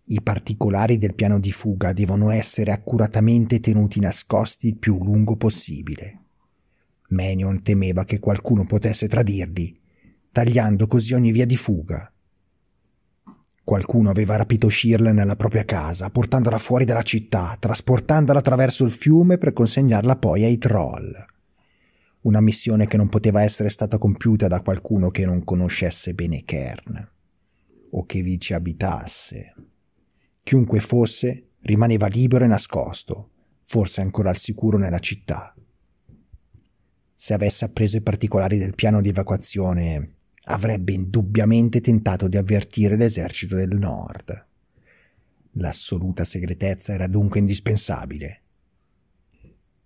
I particolari del piano di fuga devono essere accuratamente tenuti nascosti il più lungo possibile. Menion temeva che qualcuno potesse tradirli, tagliando così ogni via di fuga Qualcuno aveva rapito Shirley nella propria casa, portandola fuori dalla città, trasportandola attraverso il fiume per consegnarla poi ai troll. Una missione che non poteva essere stata compiuta da qualcuno che non conoscesse bene Kern, o che vi ci abitasse. Chiunque fosse, rimaneva libero e nascosto, forse ancora al sicuro nella città. Se avesse appreso i particolari del piano di evacuazione, avrebbe indubbiamente tentato di avvertire l'esercito del nord. L'assoluta segretezza era dunque indispensabile.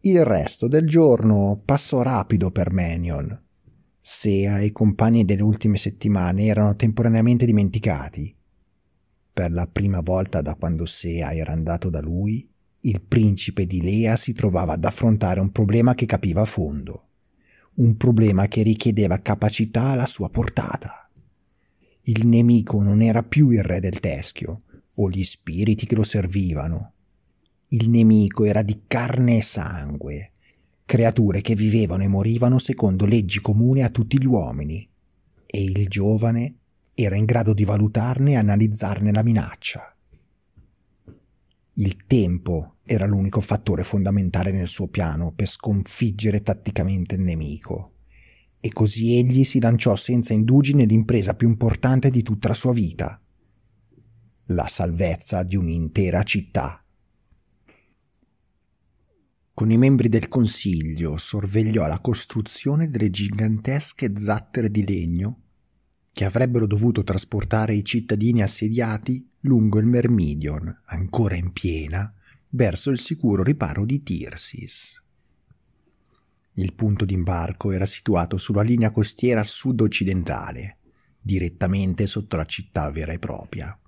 Il resto del giorno passò rapido per Manion. Sea e i compagni delle ultime settimane erano temporaneamente dimenticati. Per la prima volta da quando Sea era andato da lui, il principe di Lea si trovava ad affrontare un problema che capiva a fondo un problema che richiedeva capacità alla sua portata. Il nemico non era più il re del teschio o gli spiriti che lo servivano. Il nemico era di carne e sangue, creature che vivevano e morivano secondo leggi comuni a tutti gli uomini, e il giovane era in grado di valutarne e analizzarne la minaccia. Il tempo era l'unico fattore fondamentale nel suo piano per sconfiggere tatticamente il nemico. E così egli si lanciò senza indugi nell'impresa più importante di tutta la sua vita, la salvezza di un'intera città. Con i membri del consiglio sorvegliò la costruzione delle gigantesche zattere di legno che avrebbero dovuto trasportare i cittadini assediati lungo il Mermidion, ancora in piena, verso il sicuro riparo di Tirsis. Il punto d'imbarco era situato sulla linea costiera sud-occidentale, direttamente sotto la città vera e propria.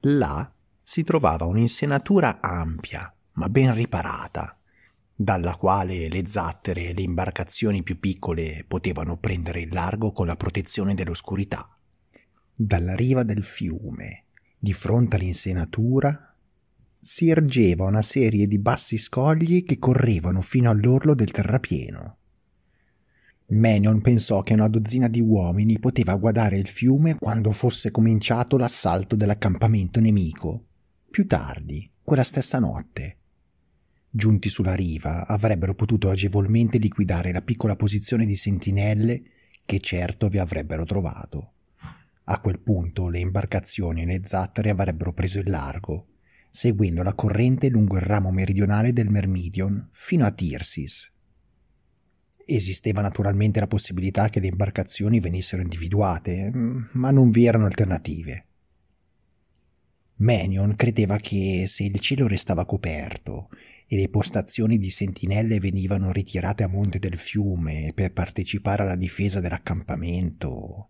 Là si trovava un'insenatura ampia, ma ben riparata, dalla quale le zattere e le imbarcazioni più piccole potevano prendere il largo con la protezione dell'oscurità. Dalla riva del fiume, di fronte all'insenatura, si ergeva una serie di bassi scogli che correvano fino all'orlo del terrapieno. Menion pensò che una dozzina di uomini poteva guardare il fiume quando fosse cominciato l'assalto dell'accampamento nemico. Più tardi, quella stessa notte. Giunti sulla riva, avrebbero potuto agevolmente liquidare la piccola posizione di sentinelle che certo vi avrebbero trovato. A quel punto le imbarcazioni e le zattere avrebbero preso il largo seguendo la corrente lungo il ramo meridionale del Mermidion fino a Tirsis. Esisteva naturalmente la possibilità che le imbarcazioni venissero individuate, ma non vi erano alternative. Menion credeva che se il cielo restava coperto e le postazioni di sentinelle venivano ritirate a monte del fiume per partecipare alla difesa dell'accampamento,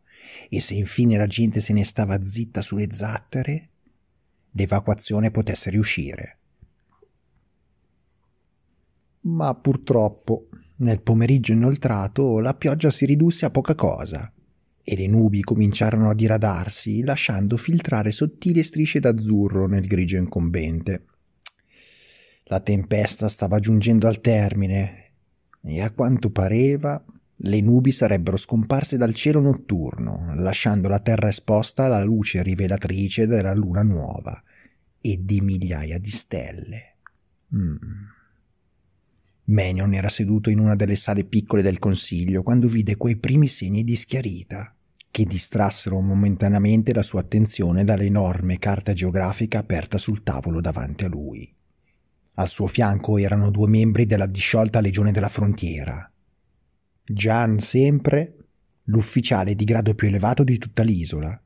e se infine la gente se ne stava zitta sulle zattere, l'evacuazione potesse riuscire. Ma purtroppo, nel pomeriggio inoltrato, la pioggia si ridusse a poca cosa e le nubi cominciarono a diradarsi, lasciando filtrare sottili strisce d'azzurro nel grigio incombente. La tempesta stava giungendo al termine e a quanto pareva le nubi sarebbero scomparse dal cielo notturno, lasciando la terra esposta alla luce rivelatrice della luna nuova e di migliaia di stelle. Mm. Menion era seduto in una delle sale piccole del consiglio quando vide quei primi segni di schiarita, che distrassero momentaneamente la sua attenzione dall'enorme carta geografica aperta sul tavolo davanti a lui. Al suo fianco erano due membri della disciolta Legione della Frontiera, Gian sempre, l'ufficiale di grado più elevato di tutta l'isola,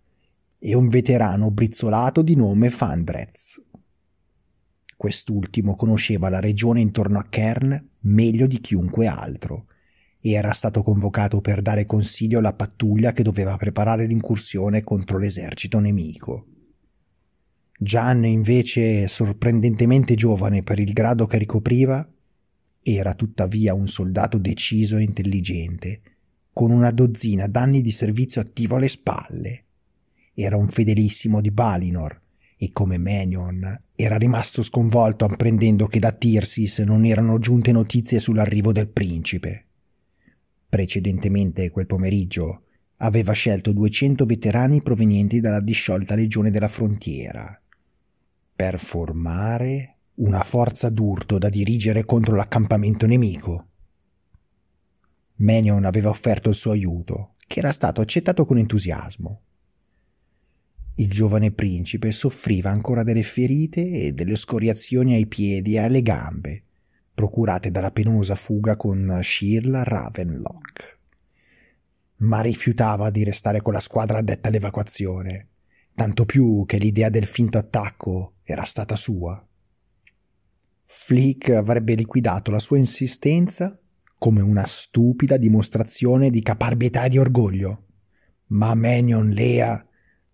e un veterano brizzolato di nome Fandrez. Quest'ultimo conosceva la regione intorno a Kern meglio di chiunque altro e era stato convocato per dare consiglio alla pattuglia che doveva preparare l'incursione contro l'esercito nemico. Gian, invece, sorprendentemente giovane per il grado che ricopriva, era tuttavia un soldato deciso e intelligente, con una dozzina d'anni di servizio attivo alle spalle. Era un fedelissimo di Balinor e come Menion era rimasto sconvolto apprendendo che da Tirsis non erano giunte notizie sull'arrivo del principe. Precedentemente quel pomeriggio aveva scelto 200 veterani provenienti dalla disciolta legione della frontiera per formare una forza d'urto da dirigere contro l'accampamento nemico. Menion aveva offerto il suo aiuto, che era stato accettato con entusiasmo. Il giovane principe soffriva ancora delle ferite e delle scoriazioni ai piedi e alle gambe, procurate dalla penosa fuga con Shirl Ravenlock. Ma rifiutava di restare con la squadra addetta all'evacuazione, tanto più che l'idea del finto attacco era stata sua. Flick avrebbe liquidato la sua insistenza come una stupida dimostrazione di caparbietà e di orgoglio. Ma Manion Lea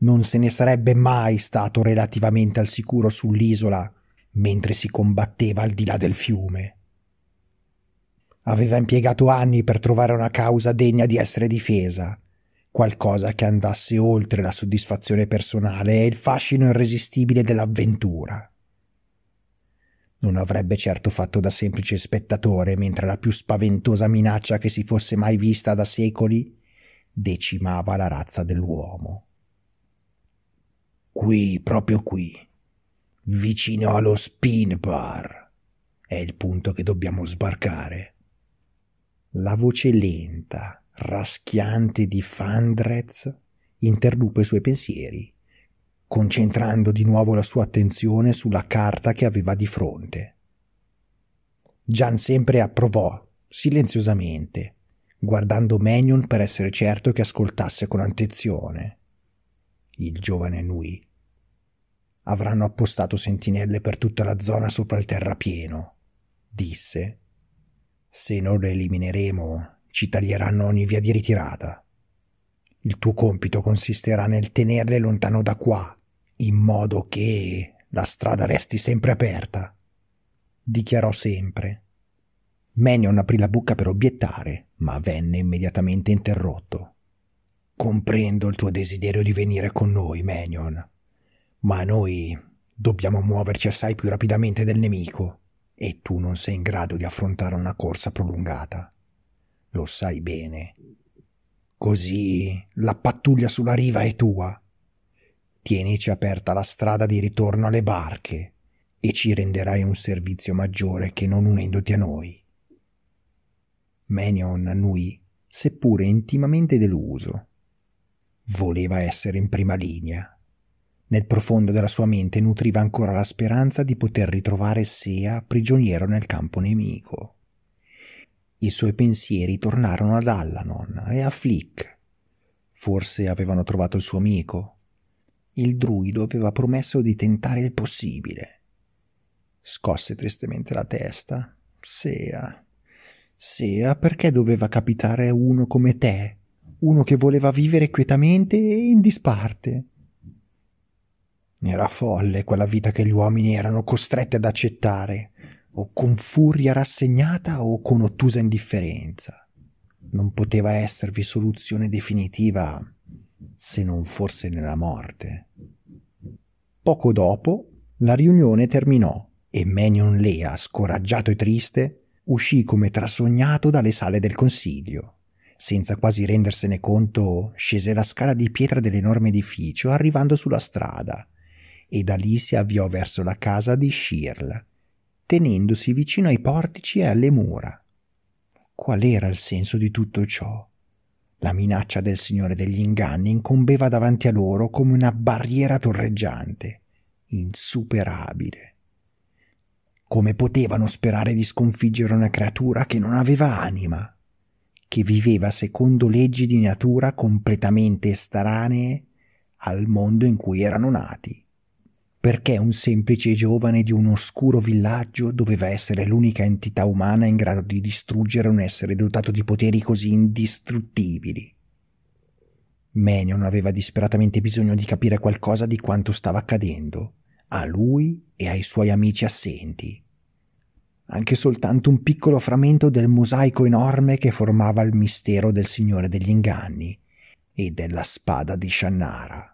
non se ne sarebbe mai stato relativamente al sicuro sull'isola mentre si combatteva al di là del fiume. Aveva impiegato anni per trovare una causa degna di essere difesa, qualcosa che andasse oltre la soddisfazione personale e il fascino irresistibile dell'avventura non avrebbe certo fatto da semplice spettatore, mentre la più spaventosa minaccia che si fosse mai vista da secoli decimava la razza dell'uomo. Qui, proprio qui, vicino allo spin bar, è il punto che dobbiamo sbarcare. La voce lenta, raschiante di Fandrez interruppe i suoi pensieri concentrando di nuovo la sua attenzione sulla carta che aveva di fronte. Gian sempre approvò, silenziosamente, guardando Menion per essere certo che ascoltasse con attenzione. Il giovane Nui. Avranno appostato sentinelle per tutta la zona sopra il terrapieno, disse. Se non le elimineremo, ci taglieranno ogni via di ritirata. Il tuo compito consisterà nel tenerle lontano da qua in modo che la strada resti sempre aperta, dichiarò sempre. Menion aprì la bocca per obiettare, ma venne immediatamente interrotto. Comprendo il tuo desiderio di venire con noi, Menion, ma noi dobbiamo muoverci assai più rapidamente del nemico e tu non sei in grado di affrontare una corsa prolungata. Lo sai bene. Così la pattuglia sulla riva è tua tienici aperta la strada di ritorno alle barche e ci renderai un servizio maggiore che non unendoti a noi. Menion annui, seppure intimamente deluso. Voleva essere in prima linea. Nel profondo della sua mente nutriva ancora la speranza di poter ritrovare Sea prigioniero nel campo nemico. I suoi pensieri tornarono ad Allanon e a Flick. Forse avevano trovato il suo amico, il druido aveva promesso di tentare il possibile. Scosse tristemente la testa. Sea. Sea, perché doveva capitare a uno come te? Uno che voleva vivere quietamente e in disparte. Era folle quella vita che gli uomini erano costretti ad accettare, o con furia rassegnata o con ottusa indifferenza. Non poteva esservi soluzione definitiva se non forse nella morte. Poco dopo la riunione terminò e Menion Lea, scoraggiato e triste, uscì come trasognato dalle sale del consiglio. Senza quasi rendersene conto, scese la scala di pietra dell'enorme edificio, arrivando sulla strada, e da lì si avviò verso la casa di Shirl, tenendosi vicino ai portici e alle mura. Qual era il senso di tutto ciò? La minaccia del Signore degli inganni incombeva davanti a loro come una barriera torreggiante, insuperabile. Come potevano sperare di sconfiggere una creatura che non aveva anima, che viveva secondo leggi di natura completamente estranee al mondo in cui erano nati? Perché un semplice giovane di un oscuro villaggio doveva essere l'unica entità umana in grado di distruggere un essere dotato di poteri così indistruttibili? Menion aveva disperatamente bisogno di capire qualcosa di quanto stava accadendo, a lui e ai suoi amici assenti. Anche soltanto un piccolo frammento del mosaico enorme che formava il mistero del Signore degli Inganni e della spada di Shannara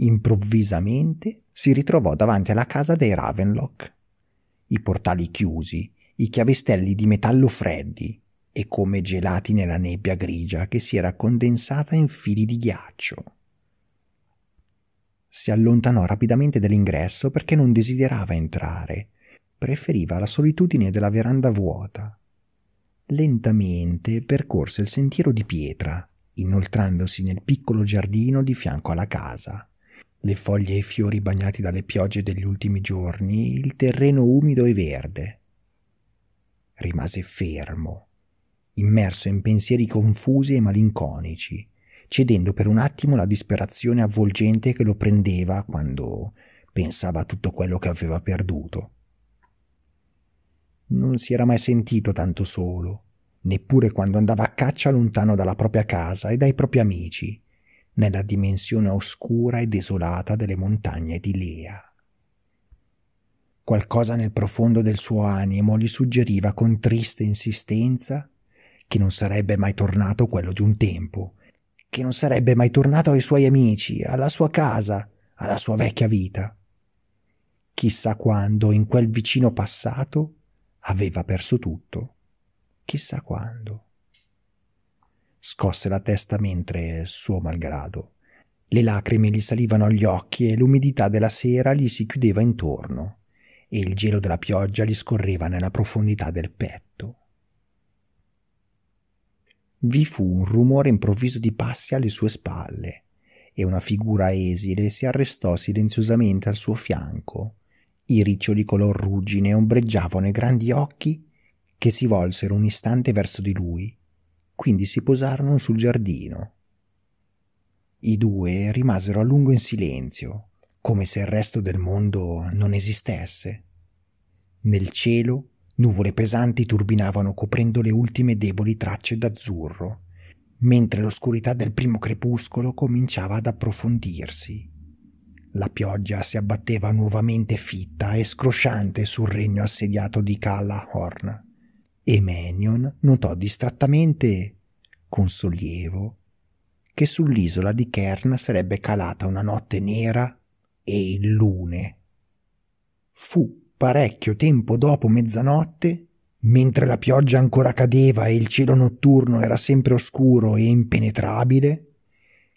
improvvisamente si ritrovò davanti alla casa dei Ravenlock. I portali chiusi, i chiavestelli di metallo freddi e come gelati nella nebbia grigia che si era condensata in fili di ghiaccio. Si allontanò rapidamente dall'ingresso perché non desiderava entrare, preferiva la solitudine della veranda vuota. Lentamente percorse il sentiero di pietra, inoltrandosi nel piccolo giardino di fianco alla casa le foglie e i fiori bagnati dalle piogge degli ultimi giorni, il terreno umido e verde. Rimase fermo, immerso in pensieri confusi e malinconici, cedendo per un attimo la disperazione avvolgente che lo prendeva quando pensava a tutto quello che aveva perduto. Non si era mai sentito tanto solo, neppure quando andava a caccia lontano dalla propria casa e dai propri amici, nella dimensione oscura e desolata delle montagne di Lea. Qualcosa nel profondo del suo animo gli suggeriva con triste insistenza che non sarebbe mai tornato quello di un tempo, che non sarebbe mai tornato ai suoi amici, alla sua casa, alla sua vecchia vita. Chissà quando, in quel vicino passato, aveva perso tutto. Chissà quando. Scosse la testa mentre, suo malgrado. Le lacrime gli salivano agli occhi e l'umidità della sera gli si chiudeva intorno e il gelo della pioggia gli scorreva nella profondità del petto. Vi fu un rumore improvviso di passi alle sue spalle e una figura esile si arrestò silenziosamente al suo fianco. I riccioli color ruggine ombreggiavano i grandi occhi che si volsero un istante verso di lui quindi si posarono sul giardino. I due rimasero a lungo in silenzio, come se il resto del mondo non esistesse. Nel cielo nuvole pesanti turbinavano coprendo le ultime deboli tracce d'azzurro, mentre l'oscurità del primo crepuscolo cominciava ad approfondirsi. La pioggia si abbatteva nuovamente fitta e scrosciante sul regno assediato di Kala Horn e Menion notò distrattamente, con sollievo, che sull'isola di Kern sarebbe calata una notte nera e il lune. Fu parecchio tempo dopo mezzanotte, mentre la pioggia ancora cadeva e il cielo notturno era sempre oscuro e impenetrabile,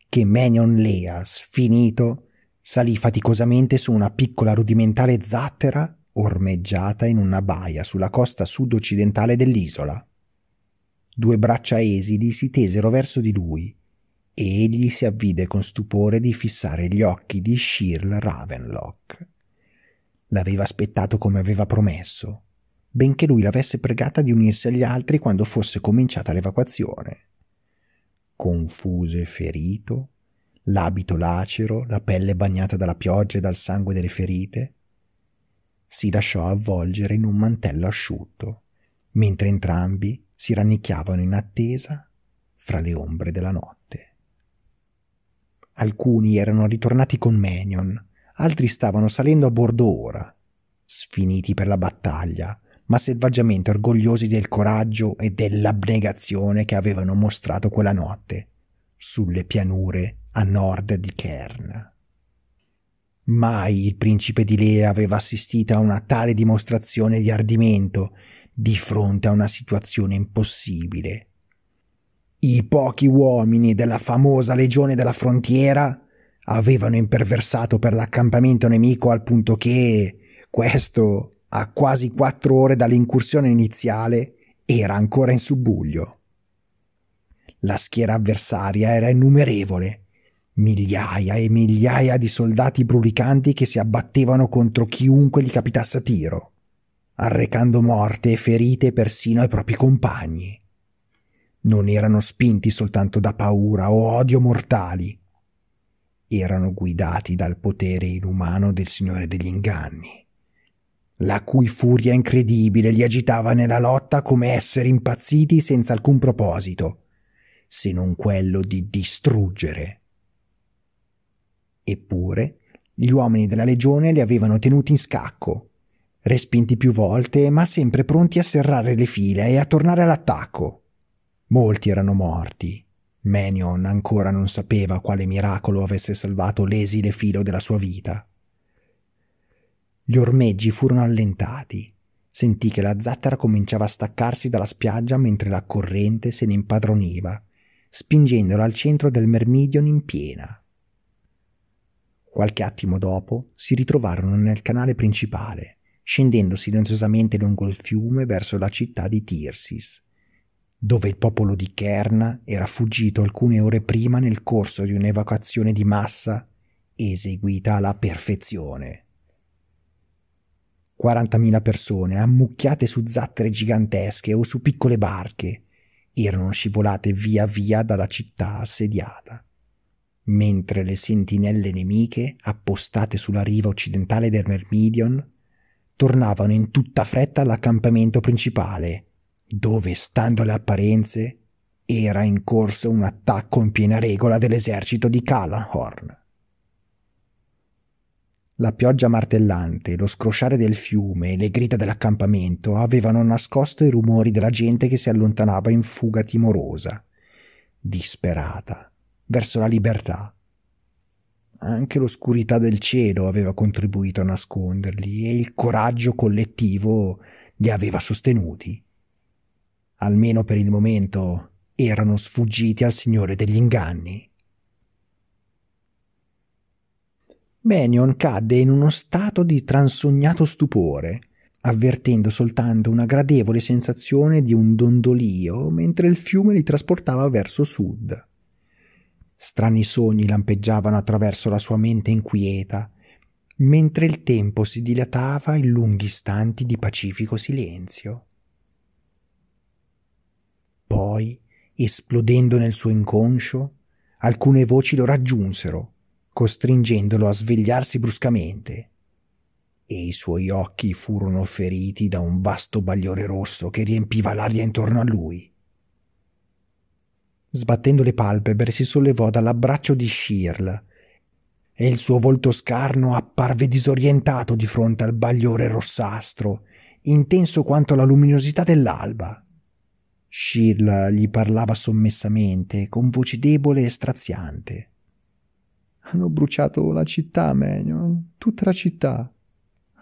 che Menion Lea, sfinito, salì faticosamente su una piccola rudimentale zattera ormeggiata in una baia sulla costa sud-occidentale dell'isola. Due braccia esili si tesero verso di lui e egli si avvide con stupore di fissare gli occhi di Shirl Ravenlock. L'aveva aspettato come aveva promesso, benché lui l'avesse pregata di unirsi agli altri quando fosse cominciata l'evacuazione. Confuso e ferito, l'abito lacero, la pelle bagnata dalla pioggia e dal sangue delle ferite, si lasciò avvolgere in un mantello asciutto, mentre entrambi si rannicchiavano in attesa fra le ombre della notte. Alcuni erano ritornati con Menion, altri stavano salendo a bordo ora, sfiniti per la battaglia, ma selvaggiamente orgogliosi del coraggio e dell'abnegazione che avevano mostrato quella notte sulle pianure a nord di Kern. Mai il principe di Lea aveva assistito a una tale dimostrazione di ardimento di fronte a una situazione impossibile. I pochi uomini della famosa legione della frontiera avevano imperversato per l'accampamento nemico al punto che questo, a quasi quattro ore dall'incursione iniziale, era ancora in subbuglio. La schiera avversaria era innumerevole migliaia e migliaia di soldati brulicanti che si abbattevano contro chiunque gli capitasse a tiro, arrecando morte e ferite persino ai propri compagni. Non erano spinti soltanto da paura o odio mortali, erano guidati dal potere inumano del Signore degli inganni, la cui furia incredibile li agitava nella lotta come esseri impazziti senza alcun proposito, se non quello di distruggere Eppure, gli uomini della legione li avevano tenuti in scacco, respinti più volte, ma sempre pronti a serrare le file e a tornare all'attacco. Molti erano morti. Menion ancora non sapeva quale miracolo avesse salvato l'esile filo della sua vita. Gli ormeggi furono allentati. Sentì che la zattera cominciava a staccarsi dalla spiaggia mentre la corrente se ne impadroniva, spingendola al centro del Mermidion in piena. Qualche attimo dopo si ritrovarono nel canale principale, scendendo silenziosamente lungo il fiume verso la città di Tirsis, dove il popolo di Kerna era fuggito alcune ore prima nel corso di un'evacuazione di massa eseguita alla perfezione. 40.000 persone ammucchiate su zattere gigantesche o su piccole barche erano scivolate via via dalla città assediata mentre le sentinelle nemiche, appostate sulla riva occidentale del Mermidion, tornavano in tutta fretta all'accampamento principale, dove, stando alle apparenze, era in corso un attacco in piena regola dell'esercito di Calanhorn. La pioggia martellante, lo scrosciare del fiume e le grida dell'accampamento avevano nascosto i rumori della gente che si allontanava in fuga timorosa, disperata verso la libertà. Anche l'oscurità del cielo aveva contribuito a nasconderli e il coraggio collettivo li aveva sostenuti. Almeno per il momento erano sfuggiti al Signore degli inganni. Benion cadde in uno stato di transognato stupore, avvertendo soltanto una gradevole sensazione di un dondolio mentre il fiume li trasportava verso sud. Strani sogni lampeggiavano attraverso la sua mente inquieta, mentre il tempo si dilatava in lunghi istanti di pacifico silenzio. Poi, esplodendo nel suo inconscio, alcune voci lo raggiunsero, costringendolo a svegliarsi bruscamente, e i suoi occhi furono feriti da un vasto bagliore rosso che riempiva l'aria intorno a lui. Sbattendo le palpebre si sollevò dall'abbraccio di Shirl e il suo volto scarno apparve disorientato di fronte al bagliore rossastro, intenso quanto la luminosità dell'alba. Shirl gli parlava sommessamente, con voce debole e straziante. Hanno bruciato la città, Menio, tutta la città.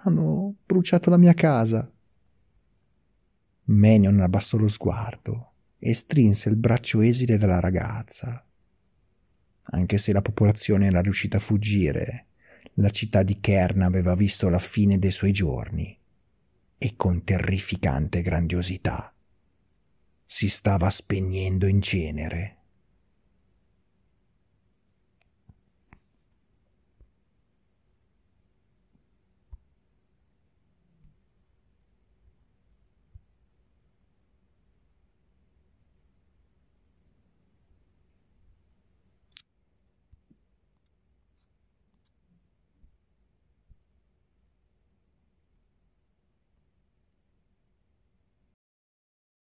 Hanno bruciato la mia casa. Menion abbassò lo sguardo e strinse il braccio esile della ragazza. Anche se la popolazione era riuscita a fuggire, la città di Kern aveva visto la fine dei suoi giorni e con terrificante grandiosità si stava spegnendo in cenere.